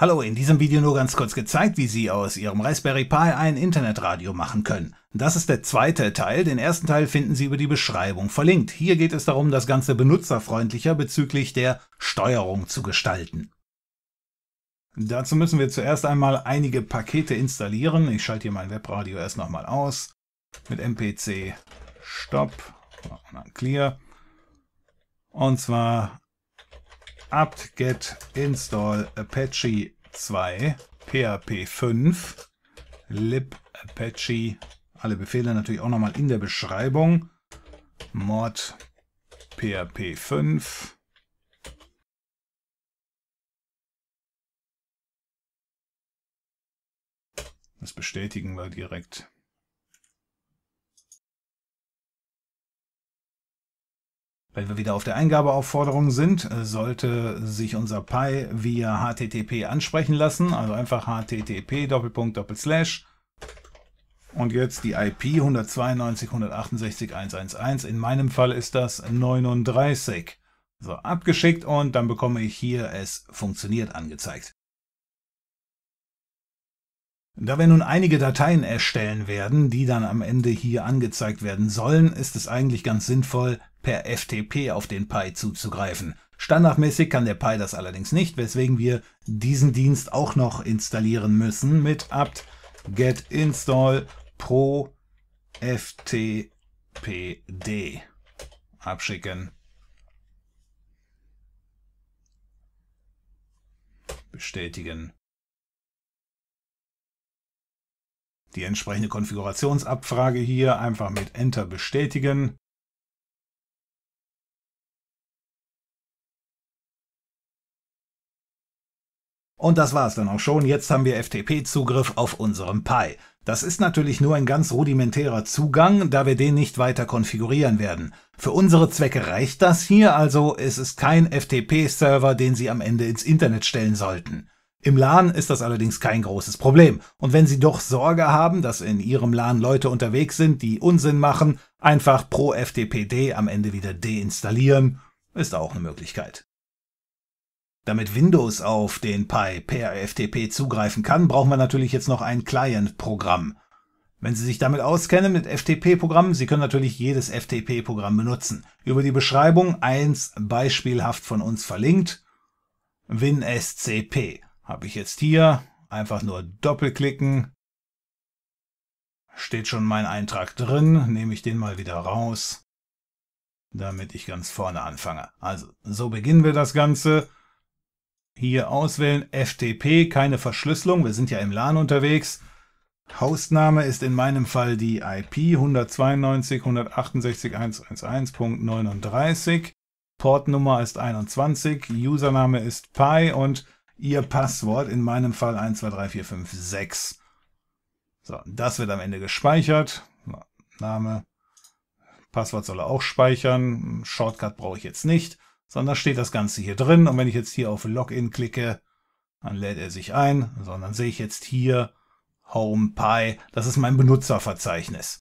Hallo, in diesem Video nur ganz kurz gezeigt, wie Sie aus Ihrem Raspberry Pi ein Internetradio machen können. Das ist der zweite Teil, den ersten Teil finden Sie über die Beschreibung verlinkt. Hier geht es darum, das Ganze benutzerfreundlicher bezüglich der Steuerung zu gestalten. Dazu müssen wir zuerst einmal einige Pakete installieren. Ich schalte hier mein Webradio erst nochmal aus. Mit MPC Stopp und dann Clear. Und zwar apt-get install apache 2 php 5 lib apache, alle Befehle natürlich auch nochmal in der Beschreibung, mod php 5 Das bestätigen wir direkt. Weil wir wieder auf der Eingabeaufforderung sind, äh, sollte sich unser Pi via HTTP ansprechen lassen. Also einfach HTTP Doppelpunkt Doppelslash und jetzt die IP 192.168.111. In meinem Fall ist das 39. So, abgeschickt und dann bekomme ich hier, es funktioniert angezeigt. Da wir nun einige Dateien erstellen werden, die dann am Ende hier angezeigt werden sollen, ist es eigentlich ganz sinnvoll, per FTP auf den Pi zuzugreifen. Standardmäßig kann der Pi das allerdings nicht, weswegen wir diesen Dienst auch noch installieren müssen mit apt get install pro ftpd abschicken. Bestätigen. die entsprechende Konfigurationsabfrage hier einfach mit Enter bestätigen. Und das war es dann auch schon. Jetzt haben wir FTP-Zugriff auf unserem Pi. Das ist natürlich nur ein ganz rudimentärer Zugang, da wir den nicht weiter konfigurieren werden. Für unsere Zwecke reicht das hier, also es ist kein FTP-Server, den Sie am Ende ins Internet stellen sollten. Im LAN ist das allerdings kein großes Problem. Und wenn Sie doch Sorge haben, dass in Ihrem LAN Leute unterwegs sind, die Unsinn machen, einfach pro FTPD am Ende wieder deinstallieren, ist auch eine Möglichkeit. Damit Windows auf den Pi per FTP zugreifen kann, braucht man natürlich jetzt noch ein Client-Programm. Wenn Sie sich damit auskennen mit FTP-Programmen, Sie können natürlich jedes FTP-Programm benutzen. Über die Beschreibung eins beispielhaft von uns verlinkt, WinSCP. Habe ich jetzt hier. Einfach nur doppelklicken. Steht schon mein Eintrag drin. Nehme ich den mal wieder raus, damit ich ganz vorne anfange. Also, so beginnen wir das Ganze. Hier auswählen FTP, keine Verschlüsselung. Wir sind ja im LAN unterwegs. Hausname ist in meinem Fall die IP 192.168.111.39. Portnummer ist 21, Username ist Pi und ihr Passwort, in meinem Fall 123456. So, das wird am Ende gespeichert. Name, Passwort soll er auch speichern. Shortcut brauche ich jetzt nicht, sondern steht das Ganze hier drin. Und wenn ich jetzt hier auf Login klicke, dann lädt er sich ein, sondern sehe ich jetzt hier HomePy. Das ist mein Benutzerverzeichnis.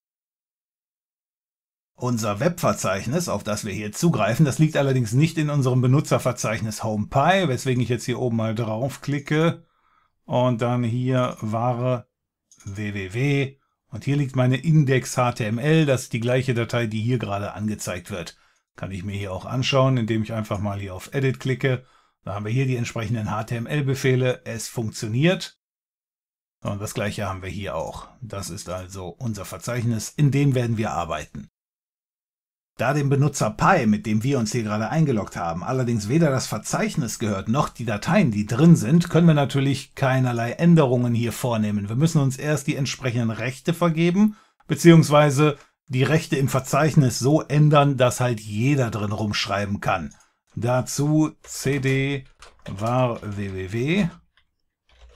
Unser Webverzeichnis, auf das wir hier zugreifen, das liegt allerdings nicht in unserem Benutzerverzeichnis HomePy, weswegen ich jetzt hier oben mal draufklicke und dann hier Ware www und hier liegt meine index.html, das ist die gleiche Datei, die hier gerade angezeigt wird. Kann ich mir hier auch anschauen, indem ich einfach mal hier auf Edit klicke. Da haben wir hier die entsprechenden HTML-Befehle. Es funktioniert. Und das gleiche haben wir hier auch. Das ist also unser Verzeichnis, in dem werden wir arbeiten. Da dem Benutzer Pi, mit dem wir uns hier gerade eingeloggt haben, allerdings weder das Verzeichnis gehört noch die Dateien, die drin sind, können wir natürlich keinerlei Änderungen hier vornehmen. Wir müssen uns erst die entsprechenden Rechte vergeben, beziehungsweise die Rechte im Verzeichnis so ändern, dass halt jeder drin rumschreiben kann. Dazu cd var www.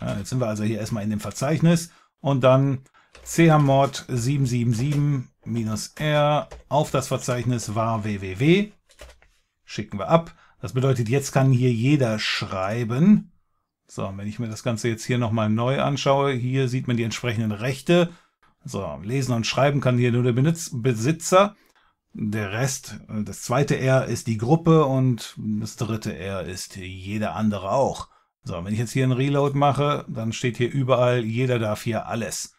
Ja, jetzt sind wir also hier erstmal in dem Verzeichnis und dann chmod 777 minus R auf das Verzeichnis war www. Schicken wir ab. Das bedeutet, jetzt kann hier jeder schreiben. So, wenn ich mir das Ganze jetzt hier nochmal neu anschaue, hier sieht man die entsprechenden Rechte. So, lesen und schreiben kann hier nur der Besitzer. Der Rest, das zweite R ist die Gruppe und das dritte R ist jeder andere auch. So, wenn ich jetzt hier einen Reload mache, dann steht hier überall, jeder darf hier alles.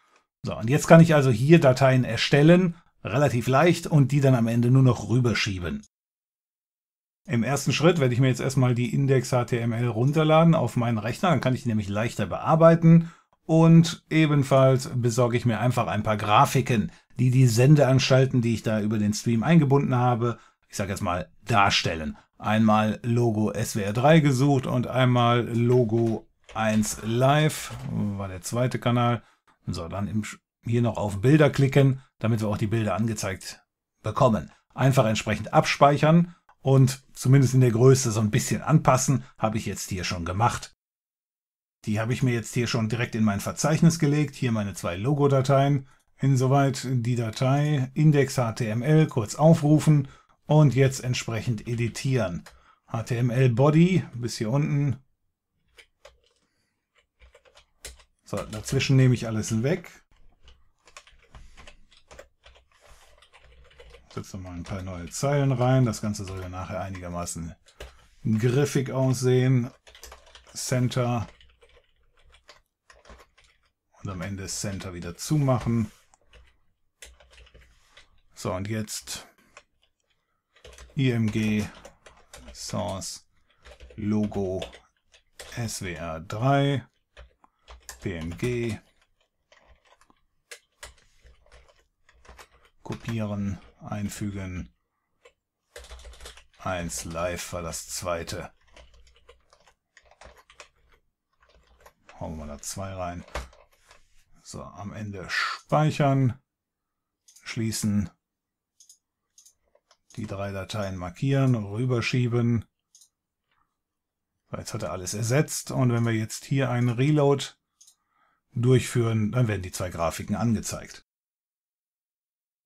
So, und jetzt kann ich also hier Dateien erstellen, relativ leicht, und die dann am Ende nur noch rüberschieben. Im ersten Schritt werde ich mir jetzt erstmal die Index.html runterladen auf meinen Rechner, dann kann ich die nämlich leichter bearbeiten. Und ebenfalls besorge ich mir einfach ein paar Grafiken, die die Sendeanstalten, die ich da über den Stream eingebunden habe, ich sage jetzt mal, darstellen. Einmal Logo SWR3 gesucht und einmal Logo 1 Live, war der zweite Kanal. So, dann im, hier noch auf Bilder klicken, damit wir auch die Bilder angezeigt bekommen. Einfach entsprechend abspeichern und zumindest in der Größe so ein bisschen anpassen, habe ich jetzt hier schon gemacht. Die habe ich mir jetzt hier schon direkt in mein Verzeichnis gelegt. Hier meine zwei Logo-Dateien. Insoweit die Datei index.html kurz aufrufen und jetzt entsprechend editieren. HTML Body bis hier unten Raster. Dazwischen nehme ich alles weg. Setze mal ein paar neue Zeilen rein. Das Ganze soll ja nachher einigermaßen griffig aussehen. Center. Und am Ende Center wieder zumachen. So, und jetzt img source logo swr3 PNG kopieren, einfügen. 1 live war das zweite. Hauen wir da 2 rein. So, am Ende speichern, schließen, die drei Dateien markieren, rüberschieben. jetzt hat er alles ersetzt und wenn wir jetzt hier einen Reload durchführen, dann werden die zwei Grafiken angezeigt.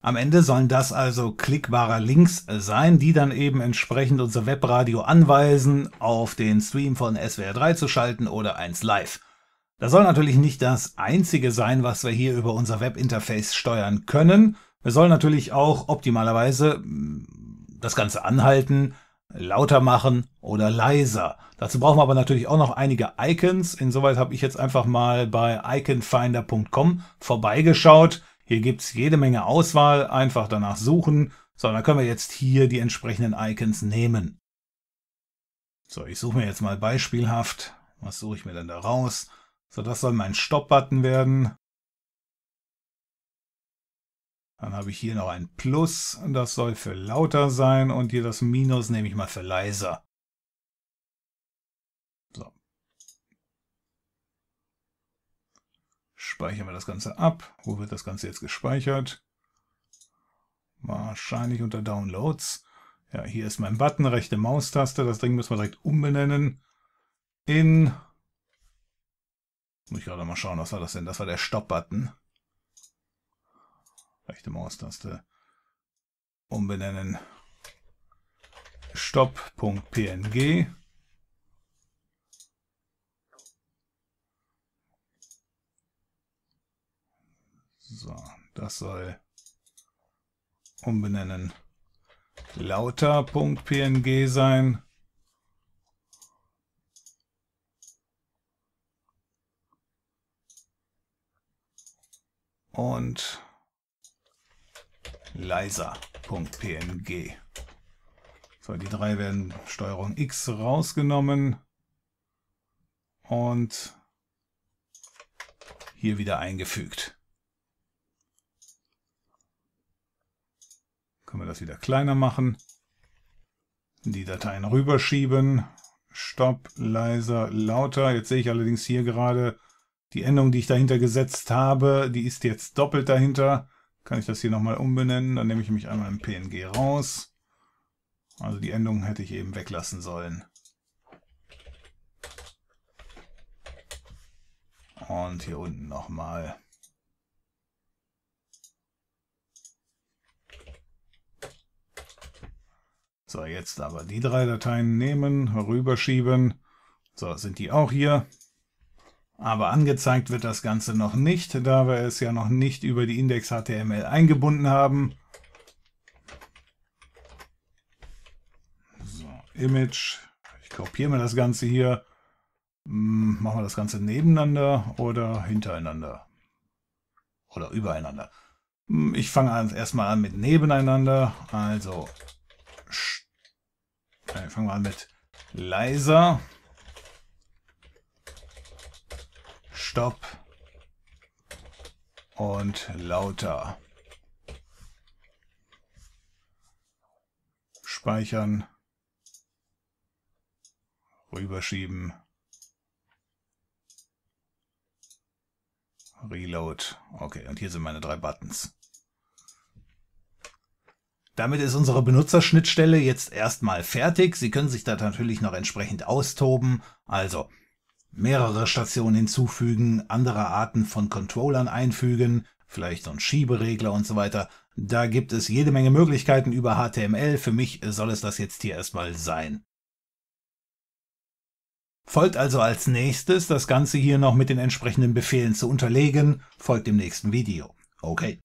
Am Ende sollen das also klickbare Links sein, die dann eben entsprechend unser Webradio anweisen, auf den Stream von SWR3 zu schalten oder eins live. Das soll natürlich nicht das einzige sein, was wir hier über unser Webinterface steuern können. Wir sollen natürlich auch optimalerweise hm, das Ganze anhalten, lauter machen oder leiser. Dazu brauchen wir aber natürlich auch noch einige Icons. Insoweit habe ich jetzt einfach mal bei iconfinder.com vorbeigeschaut. Hier gibt es jede Menge Auswahl, einfach danach suchen. So, dann können wir jetzt hier die entsprechenden Icons nehmen. So, ich suche mir jetzt mal beispielhaft. Was suche ich mir denn da raus? So, das soll mein Stop-Button werden. Dann habe ich hier noch ein Plus, das soll für lauter sein und hier das Minus nehme ich mal für leiser. So. Speichern wir das Ganze ab. Wo wird das Ganze jetzt gespeichert? Wahrscheinlich unter Downloads. Ja, hier ist mein Button, rechte Maustaste. Das Ding müssen wir direkt umbenennen. In... Muss ich gerade mal schauen, was war das denn? Das war der Stop-Button rechte Maustaste umbenennen. Stopp.png. So, das soll umbenennen lauter.png sein. Und leiser.png. So, die drei werden Steuerung X rausgenommen und hier wieder eingefügt. Können wir das wieder kleiner machen. Die Dateien rüberschieben. Stopp, leiser, lauter. Jetzt sehe ich allerdings hier gerade die Endung, die ich dahinter gesetzt habe. Die ist jetzt doppelt dahinter kann ich das hier nochmal umbenennen. Dann nehme ich mich einmal im PNG raus. Also die Endungen hätte ich eben weglassen sollen. Und hier unten nochmal. So, jetzt aber die drei Dateien nehmen, rüberschieben. So, sind die auch hier. Aber angezeigt wird das Ganze noch nicht, da wir es ja noch nicht über die Index.html eingebunden haben. So, Image. Ich kopiere mir das Ganze hier. Hm, machen wir das Ganze nebeneinander oder hintereinander? Oder übereinander? Hm, ich fange erstmal an mit nebeneinander. Also, äh, fangen wir an mit leiser. Stopp und lauter. Speichern. Rüberschieben. Reload. Okay, und hier sind meine drei Buttons. Damit ist unsere Benutzerschnittstelle jetzt erstmal fertig. Sie können sich da natürlich noch entsprechend austoben. Also mehrere Stationen hinzufügen, andere Arten von Controllern einfügen, vielleicht so ein Schieberegler und so weiter. Da gibt es jede Menge Möglichkeiten über HTML. Für mich soll es das jetzt hier erstmal sein. Folgt also als nächstes, das Ganze hier noch mit den entsprechenden Befehlen zu unterlegen, folgt im nächsten Video. Okay.